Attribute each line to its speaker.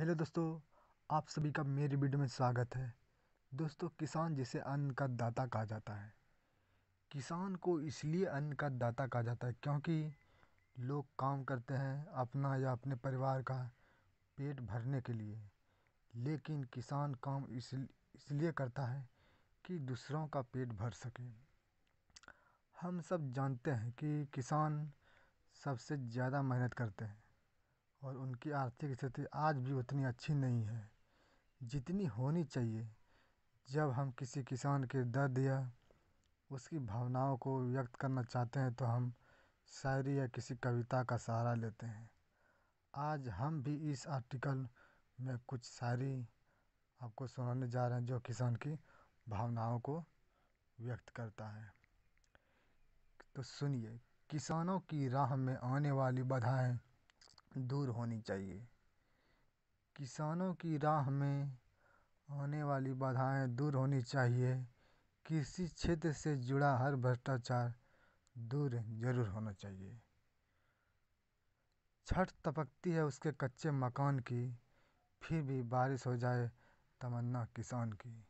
Speaker 1: hello दोस्तों आप सभी का मेरी वीडियो में स्वागत है दोस्तों किसान जिसे अन्न का दाता कहा जाता है किसान को इसलिए अन्न का दाता कहा जाता है क्योंकि लोग काम करते हैं अपना या अपने परिवार का पेट भरने के लिए लेकिन किसान काम इसलिए करता है कि दूसरों का पेट भर सके हम सब जानते हैं कि किसान सबसे ज़्यादा मेहनत करते हैं और उनकी आर्थिक स्थिति आज भी उतनी अच्छी नहीं है जितनी होनी चाहिए जब हम किसी किसान के दर्द या उसकी भावनाओं को व्यक्त करना चाहते हैं तो हम शायरी या किसी कविता का सहारा लेते हैं आज हम भी इस आर्टिकल में कुछ शायरी आपको सुनाने जा रहे हैं जो किसान की भावनाओं को व्यक्त करता है तो सुनिए किसानों की राह में आने वाली बाधाएं दूर होनी चाहिए किसानों की राह में आने वाली बाधाएँ दूर होनी चाहिए कृषि क्षेत्र से जुड़ा हर भ्रष्टाचार दूर जरूर होना चाहिए छठ तपकती है उसके कच्चे मकान की फिर भी बारिश हो जाए तमन्ना किसान की